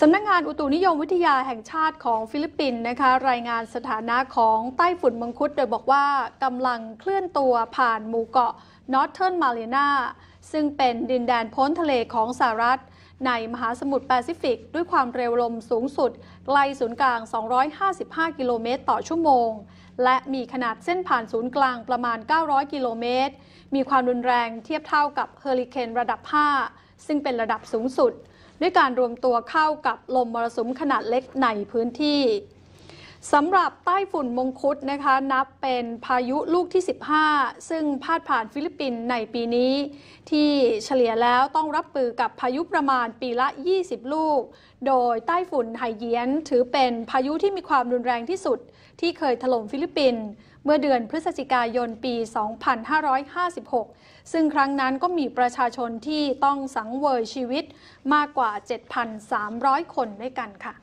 สำนักงงานอุตุนิยมวิทยาแห่งชาติของฟิลิปปินส์นะคะรายงานสถานะของไต้ฝุ่นมังคุดโดยบอกว่ากำลังเคลื่อนตัวผ่านหมู่เกาะนอร์ทเทิร์นมาเลนาซึ่งเป็นดินแดนพ้นทะเลของสหรัฐ ในมหาสมุทรแปซิฟิก ด้วยความเร็วลมสูงสุดไกลศูนย์กลาง 255 กิโลเมตรต่อชั่วโมง และมีขนาดเส้นผ่านศูนย์กลางประมาณ 900 กิโลเมตรมีความรุนแรงเทียบเท่ากับเฮอริเคนระดับ 5ซึ่งเป็นระดับสูงสุดด้วยการรวมตัวเข้ากับลมมรสุมขนาดเล็กในพื้นที่สำหรับใต้ฝุ่นมงคุดนะคะ นับเป็นพายุลูกที่ 15 ซึ่งพาดผ่านฟิลิปปินส์ในปีนี้ ที่เฉลี่ยแล้วต้องรับปือกับพายุประมาณปีละ 20 ลูก โดยใต้ฝุ่นไหเยียน ถือเป็นพายุที่มีความรุนแรงที่สุด ที่เคยถล่มฟิลิปปินส์เมื่อเดือนพฤศจิกายนปี 2556 ซึ่งครั้งนั้นก็มีประชาชนที่ต้องสังเวยชีวิตมากกว่า 7,300 คนด้วยกันค่ะ